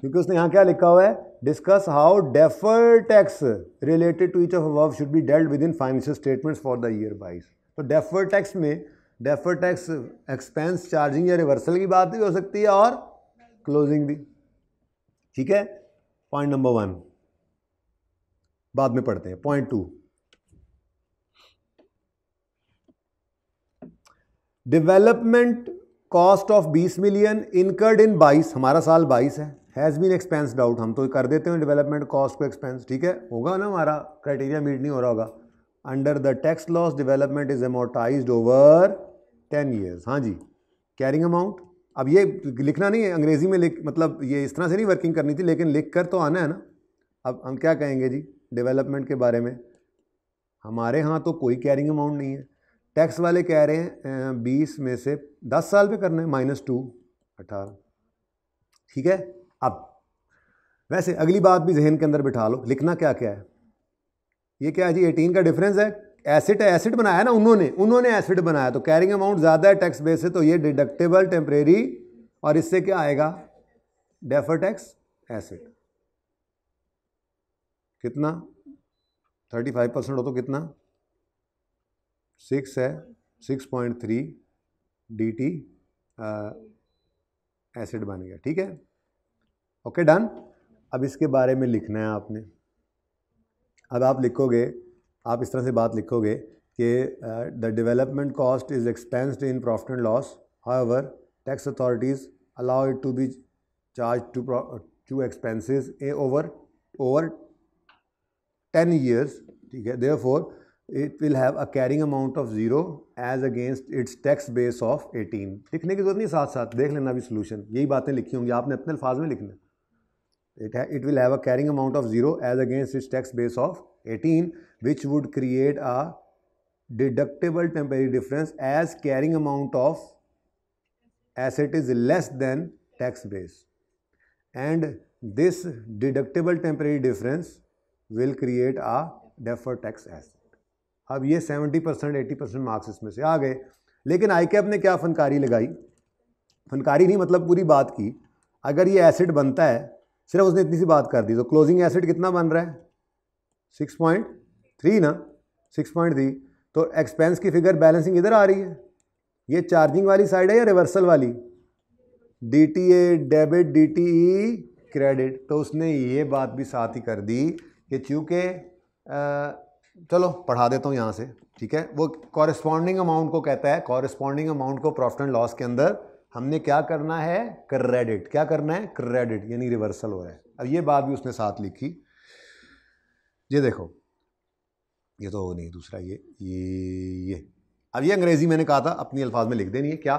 क्योंकि उसने यहाँ क्या लिखा हुआ है discuss how defer tax related to each of above should be dealt with in financial statements for the year बाइस तो डेफर टैक्स में डेफर टैक्स एक्सपेंस चार्जिंग या रिवर्सल की बात भी हो सकती है और क्लोजिंग भी ठीक है पॉइंट नंबर वन बाद में पढ़ते हैं point two development cost of 20 million incurred in 22 हमारा साल 22 है हैज़ बीन एक्सपेंस डाउट हम तो कर देते हैं डेवलपमेंट कॉस्ट को एक्सपेंस ठीक है होगा ना हमारा क्राइटेरिया मीट नहीं हो रहा होगा under the tax law development is amortise over ten years हाँ जी कैरिंग अमाउंट अब ये लिखना नहीं है अंग्रेज़ी में लिख मतलब ये इस तरह से नहीं वर्किंग करनी थी लेकिन लिख कर तो आना है ना अब हम क्या कहेंगे जी डेवलपमेंट के बारे में हमारे यहाँ तो कोई कैरिंग अमाउंट नहीं है टैक्स वाले कह रहे हैं बीस में से दस साल पे करना है माइनस टू अठारह ठीक है अब वैसे अगली बात भी जहन के अंदर बिठा लो लिखना क्या क्या है ये क्या है जी एटीन का डिफरेंस है एसिड है एसिड बनाया ना उन्होंने उन्होंने एसिड बनाया तो कैरिंग अमाउंट ज़्यादा है टैक्स बेस से तो ये डिडक्टेबल टेम्परेरी और इससे क्या आएगा डेफर टैक्स एसिड कितना थर्टी फाइव परसेंट हो तो कितना सिक्स है six point three D T asset बन गया ठीक है ओके डन अब इसके बारे में लिखना है आपने अब आप लिखोगे आप इस तरह से बात लिखोगे कि the development cost is expensed in profit and loss however tax authorities allow it to be charge to to expenses a over over ten years ठीक है therefore it will have a carrying amount of zero as against its tax base of eighteen लिखने की जरूरत नहीं साथ साथ देख लेना अभी सोल्यूशन यही बातें लिखी होंगी आपने अपने अल्फाज में लिखना it, it will have a carrying amount of 0 as against its tax base of 18 which would create a deductible temporary difference as carrying amount of asset is less than tax base and this deductible temporary difference will create a deferred tax asset अब ये 70 percent eighty percent marks इसमें से आ गए लेकिन आई cap ने क्या फनकारी लगाई फनकारी नहीं मतलब पूरी बात की अगर ये एसिड बनता है सिर्फ उसने इतनी सी बात कर दी तो क्लोजिंग एसिड कितना बन रहा है सिक्स पॉइंट थ्री ना सिक्स पॉइंट थ्री तो एक्सपेंस की फिगर बैलेंसिंग इधर आ रही है ये चार्जिंग वाली साइड है या रिवर्सल वाली D T A debit D T E credit तो उसने ये बात भी साथ ही कर दी कि चूँकि चलो पढ़ा देता हूँ यहाँ से ठीक है वो कॉरस्पॉन्डिंग अमाउंट को कहता है कॉरस्पॉन्डिंग अमाउंट को प्रॉफिट एंड लॉस के अंदर हमने क्या करना है क्रेडिट क्या करना है क्रेडिट यानी रिवर्सल हो रहा है अब ये बात भी उसने साथ लिखी ये देखो ये तो नहीं दूसरा ये ये ये अब ये अंग्रेजी मैंने कहा था अपनी अल्फाज में लिख देनी है क्या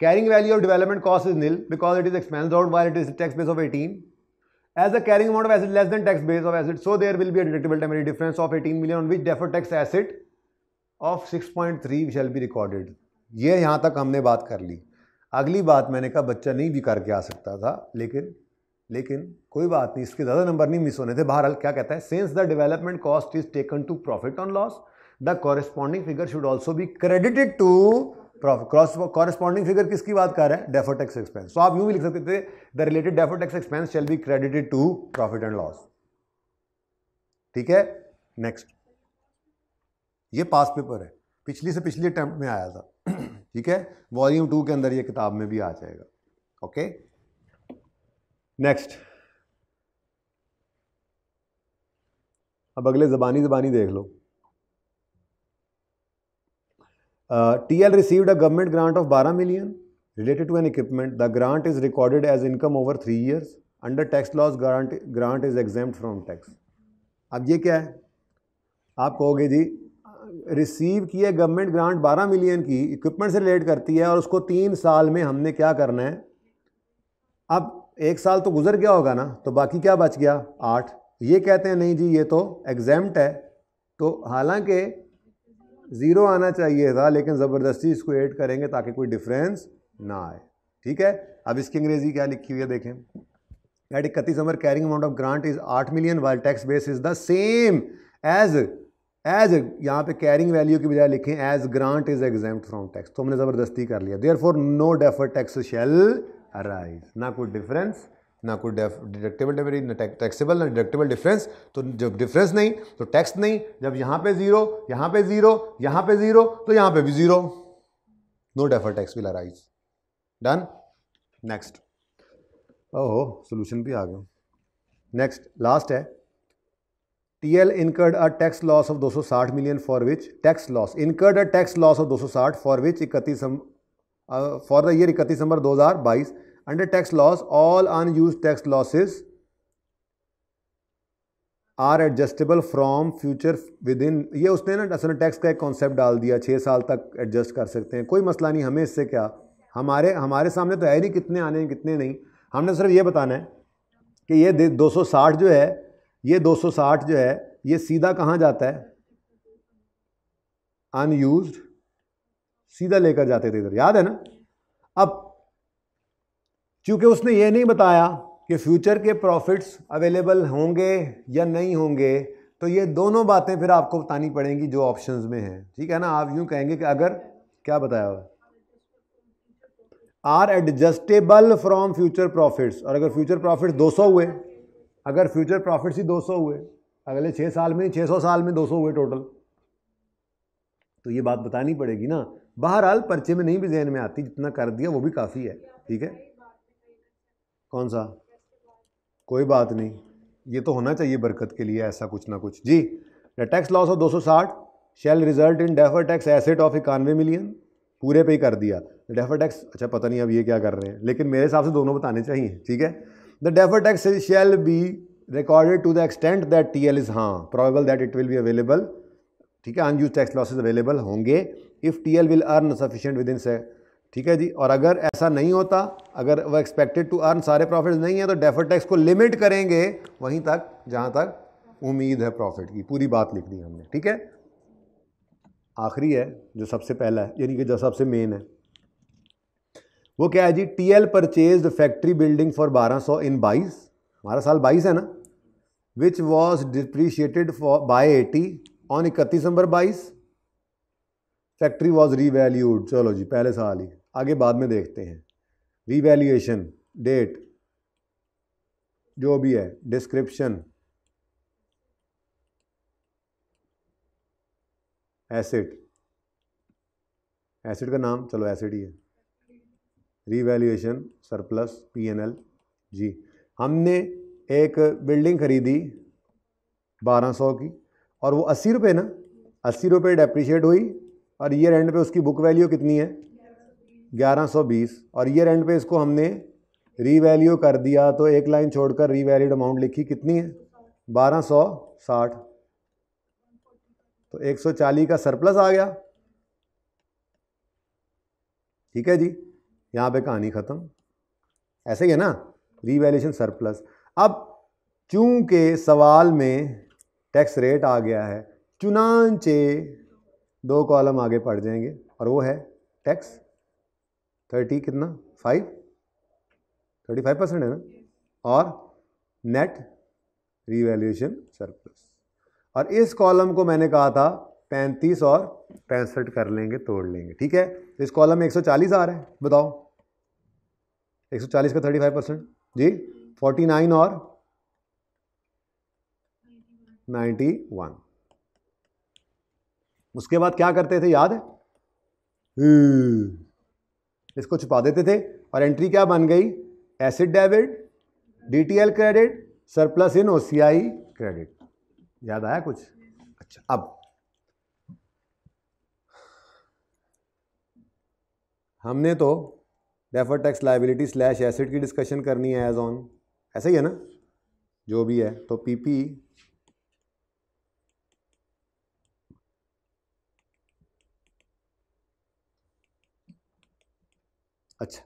carrying value of development cost is nil because it is expense out wire it is tax base of eighteen a carrying amount of asset less less tax base of asset so there will be be a difference of eighteen million on which defer tax asset of six point three shall be recorded ये यहाँ तक हमने बात कर ली अगली बात मैंने कहा बच्चा नहीं भी करके आ सकता था लेकिन लेकिन कोई बात नहीं इसके ज़्यादा नंबर नहीं मिस होने थे बहरहाल क्या कहता है since the development cost is taken to profit on loss the corresponding figure should also be credited to corresponding figure किसकी बात कर रहे हैं डेफर टैक्स एक्सपेंस तो आप यूँ भी लिख सकते थे the related defer tax expense shall be credited to profit and loss ठीक है नेक्स्ट ये पास पेपर है पिछली से पिछले अटैम्प्ट में आया था ठीक है वॉल्यूम टू के अंदर ये किताब में भी आ जाएगा ओके नेक्स्ट अब अगले जबानी जबानी देख लो T L receive a government grant of बारह million related to an equipment the grant is recorded as income over three years under tax loss grant grant is exempt from tax अब ये क्या है आप कहोगे जी रिसीव किए government grant 12 million की इक्विपमेंट से रिलेट करती है और उसको तीन साल में हमने क्या करना है अब एक साल तो गुजर गया होगा ना तो बाकी क्या बच गया आठ ये कहते हैं नहीं जी ये तो एग्जेम्ट है तो हालांकि ज़ीरो आना चाहिए था लेकिन ज़बरदस्ती इसको ऐड करेंगे ताकि कोई डिफरेंस ना आए ठीक है अब इसकी अंग्रेज़ी क्या लिखी हुई है देखें एट इकतीस number carrying amount of grant is आठ million while tax base is the same as as यहाँ पे कैरिंग वैल्यू की बजाय लिखें as grant is exempt from tax तो हमने ज़बरदस्ती कर लिया therefore no defer tax shall arise ना कोई डिफरेंस ना कोई डिडक्टेबल डेफरी ना टैक्सेबल ना डिडक्टेबल डिफरेंस तो जब डिफरेंस नहीं तो टैक्स नहीं जब यहाँ पे ज़ीरो यहाँ पे ज़ीरो यहाँ पे ज़ीरो तो यहाँ पे भी zero no defer tax will arise done next ओहो सोल्यूशन भी आ गया नेक्स्ट लास्ट है TL incurred a tax loss of 260 million for which tax loss incurred a tax loss of 260 for which 31 uh, for the year 31 December 2022 under tax loss all unused tax losses are adjustable from future within ये उसने ना असल tax का एक concept डाल दिया छः साल तक एडजस्ट कर सकते हैं कोई मसला नहीं हमें इससे क्या हमारे हमारे सामने तो है नहीं कितने आने हैं कितने नहीं हमने सिर्फ ये बताना है कि ये 260 जो है ये 260 जो है ये सीधा कहाँ जाता है अनयूज सीधा लेकर जाते थे इधर याद है ना अब चूंकि उसने ये नहीं बताया कि फ्यूचर के प्रॉफिट्स अवेलेबल होंगे या नहीं होंगे तो ये दोनों बातें फिर आपको बतानी पड़ेंगी जो ऑप्शंस में हैं ठीक है ना आप यूं कहेंगे कि अगर क्या बताया हुआ are adjustable from future profits और अगर फ्यूचर प्रॉफिट्स 200 हुए अगर फ्यूचर प्रॉफिट्स ही 200 हुए अगले छः साल में छः सौ साल में 200 हुए टोटल तो ये बात बतानी पड़ेगी ना बहरहाल पर्चे में नहीं भी जहन में आती जितना कर दिया वो भी काफ़ी है ठीक है कौन सा कोई बात नहीं ये तो होना चाहिए बरकत के लिए ऐसा कुछ ना कुछ जी the tax loss of 260 shall result in defer tax asset of इक्यानवे मिलियन पूरे पे ही कर दिया डेफर टैक्स अच्छा पता नहीं अब ये क्या कर रहे हैं लेकिन मेरे हिसाब से दोनों बताने चाहिए ठीक है the deferred tax shall be recorded to the extent that TL is हाँ probable that it will be available ठीक है unused tax losses available होंगे if TL will earn sufficient within से ठीक है जी और अगर ऐसा नहीं होता अगर वह एक्सपेक्टेड टू अर्न सारे प्रॉफिट नहीं है तो डेफर टैक्स को लिमिट करेंगे वहीं तक जहाँ तक उम्मीद है प्रॉफिट की पूरी बात लिखनी है हमने ठीक है आखिरी है जो सबसे पहला है यानी कि जो सबसे मेन है वो क्या है जी T L purchase factory building for बारह सौ इन बाईस हमारा साल बाईस है ना which was depreciated for by eighty on इकतीस दिसंबर बाईस फैक्ट्री वॉज रीवैल्यूड चलो जी पहले साल ही आगे बाद में देखते हैं रीवैल्यूएशन डेट जो भी है डिस्क्रिप्शन एसिड एसिड का नाम चलो एसिड ही है रीवैल्यूएशन सरप्लस पीएनएल जी हमने एक बिल्डिंग खरीदी 1200 की और वो अस्सी रुपये ना अस्सी रुपये डेप्रिशिएट हुई और ये रेंट पे उसकी बुक वैल्यू कितनी है 1120 और ये रेंट पे इसको हमने रीवैल्यू कर दिया तो एक लाइन छोड़कर रीवैल्यूड अमाउंट लिखी कितनी है 1260 तो 140 का सरप्लस आ गया ठीक है जी यहाँ पे कहानी ख़त्म ऐसे ही है ना रीवैल्यूशन सरप्लस अब चूंकि सवाल में टैक्स रेट आ गया है चुनानचे दो कॉलम आगे पड़ जाएंगे और वो है टैक्स थर्टी कितना फाइव थर्टी फाइव परसेंट है ना और नेट रिवैल्यूशन सरप्लस और इस कॉलम को मैंने कहा था पैंतीस और पैंसठ कर लेंगे तोड़ लेंगे ठीक है इस कॉलम में एक सौ चालीस आ रहा है बताओ 140 का 35 परसेंट जी 49 और 91 उसके बाद क्या करते थे याद हम्म, इसको छुपा देते थे और एंट्री क्या बन गई asset debit DTL credit surplus in OCI credit याद आया कुछ अच्छा अब हमने तो defer tax liability slash asset की डिस्कशन करनी है एज ऑन ऐसा ही है ना जो भी है तो पीपी अच्छा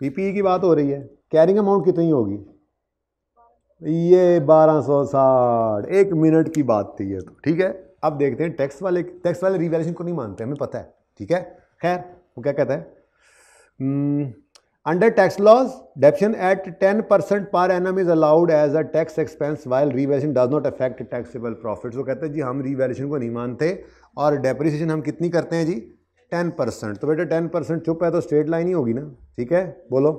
पीपीई e की बात हो रही है कैरिंग अमाउंट कितनी होगी ये बारह सौ साठ एक मिनट की बात थी ये तो ठीक है अब देखते हैं टैक्स वाले टैक्स वाले रिवैल्यूशन को नहीं मानते हमें पता है ठीक है खैर वो क्या कहता है under tax laws depreciation at ten percent पर N M is allowed as a tax expense while revaluation does not affect taxable profit वो कहते हैं जी हम रीवैल्यूशन को नहीं मानते और डेप्रिसिएशन हम कितनी करते हैं जी टेन परसेंट तो बेटा टेन परसेंट चुप है तो स्ट्रेट लाइन ही होगी ना ठीक है बोलो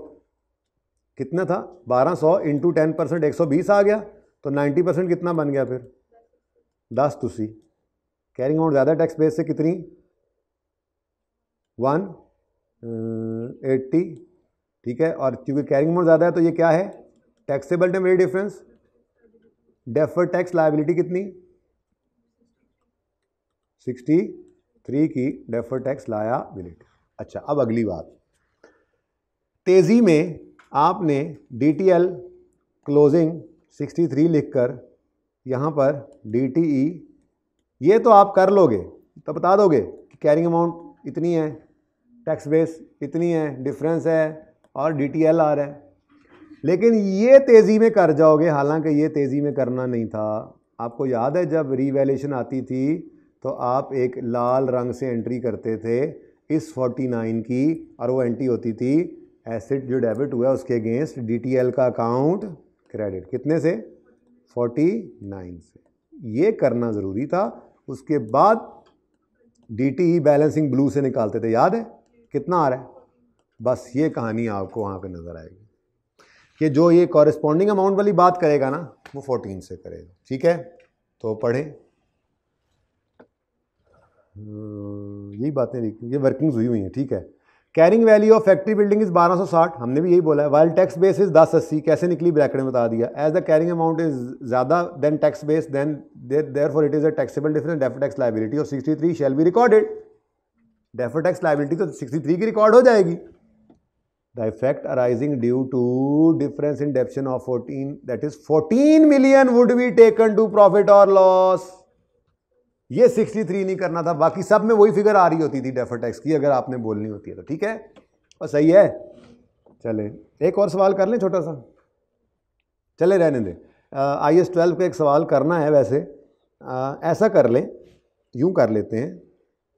कितना था बारह सौ इंटू टेन परसेंट एक सौ बीस आ गया तो नाइन्टी परसेंट कितना बन गया फिर दस तुसी कैरिंग आउट ज़्यादा टैक्स बेस से कितनी वन एट्टी ठीक है और क्योंकि कैरिंग अमाउंट ज़्यादा है तो ये क्या है taxable very difference defer tax liability कितनी सिक्सटी थ्री की डेफर टैक्स लायाबिलिटी अच्छा अब अगली बात तेज़ी में आपने D T L closing sixty three लिख कर यहाँ पर डी टी ई ये तो आप कर लोगे तो बता दोगे कि कैरिंग अमाउंट इतनी है टैक्स बेस इतनी है डिफरेंस है और डी टी एल रहा है लेकिन ये तेज़ी में कर जाओगे हालांकि ये तेज़ी में करना नहीं था आपको याद है जब रीवैल्यूशन आती थी तो आप एक लाल रंग से एंट्री करते थे इस 49 की और वो एंट्री होती थी एसिड जो डेबिट हुआ उसके अगेंस्ट एल का अकाउंट क्रेडिट कितने से 49 से ये करना ज़रूरी था उसके बाद टी बैलेंसिंग ब्लू से निकालते थे याद है कितना आ रहा है बस ये कहानी आपको वहाँ पे नज़र आएगी कि जो ये कॉरेस्पॉन्डिंग अमाउंट वाली बात करेगा ना वो फोर्टीन से करेगा ठीक है तो पढ़ें हम्म, यही बातें ये वर्किंग्स हुई हुई हैं ठीक है carrying value of factory building is 1260 हमने भी यही बोला है वाइल टैक्स बेस इज़ दस अस्सी कैसे निकली ब्रैकेट में बता दिया as the carrying amount is ज़्यादा than tax base then therefore it is a taxable difference defer tax liability of sixty three shall be recorded defer tax liability तो 63 की रिकॉर्ड हो जाएगी the effect arising due to difference in depreciation of 14 that is 14 million would be taken to profit और loss ये 63 नहीं करना था बाकी सब में वही फिगर आ रही होती थी डेफर टैक्स की अगर आपने बोलनी होती है तो ठीक है और सही है चले एक और सवाल कर लें छोटा सा चले रहने दें आई एस ट्वेल्व का एक सवाल करना है वैसे आ, ऐसा कर लें यूं कर लेते हैं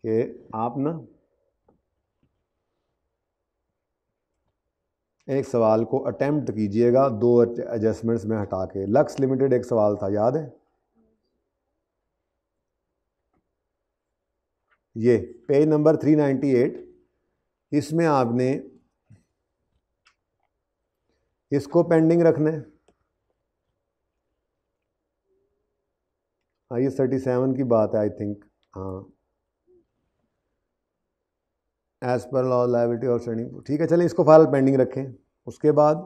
कि आप ना एक सवाल को अटैम्प्ट कीजिएगा दो एडजस्टमेंट्स में हटा के लक्स लिमिटेड एक सवाल था याद है ये पेज नंबर 398 इसमें आपने इसको पेंडिंग रखना है आई एस थर्टी सेवन की बात है आई थिंक हाँ as per law liability of trading ठीक है चलें इसको फिलहाल पेंडिंग रखें उसके बाद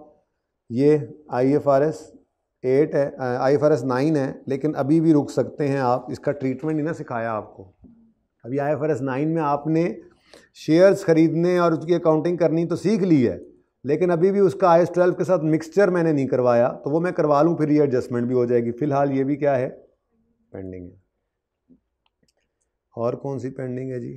ये I F R S eight है I F R S nine है लेकिन अभी भी रुक सकते हैं आप इसका ट्रीटमेंट ही ना सिखाया आपको अभी I F R S nine में आपने शेयर्स खरीदने और उसकी अकाउंटिंग करनी तो सीख ली है लेकिन अभी भी उसका आई एस ट्वेल्व के साथ मिक्सचर मैंने नहीं करवाया तो वो मैं करवा लूँ फिर ये एडजस्टमेंट भी हो जाएगी फ़िलहाल ये भी क्या है पेंडिंग है और कौन सी पेंडिंग है जी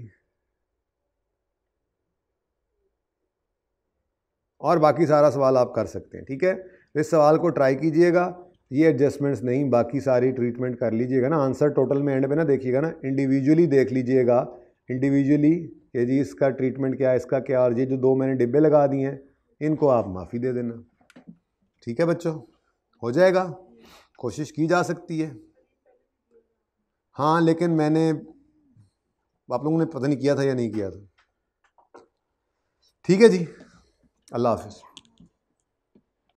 और बाकी सारा सवाल आप कर सकते हैं ठीक है तो इस सवाल को ट्राई कीजिएगा ये एडजस्टमेंट्स नहीं बाकी सारी ट्रीटमेंट कर लीजिएगा ना आंसर टोटल में एंड में ना देखिएगा ना इंडिविजुअली देख लीजिएगा इंडिविजुअली कि जी इसका ट्रीटमेंट क्या है इसका क्या और ये जो दो मैंने डिब्बे लगा दिए हैं इनको आप माफ़ी दे देना ठीक है बच्चों हो जाएगा कोशिश की जा सकती है हाँ लेकिन मैंने आप लोगों ने पता नहीं किया था या नहीं किया था ठीक है जी अल्लाह हाफिज़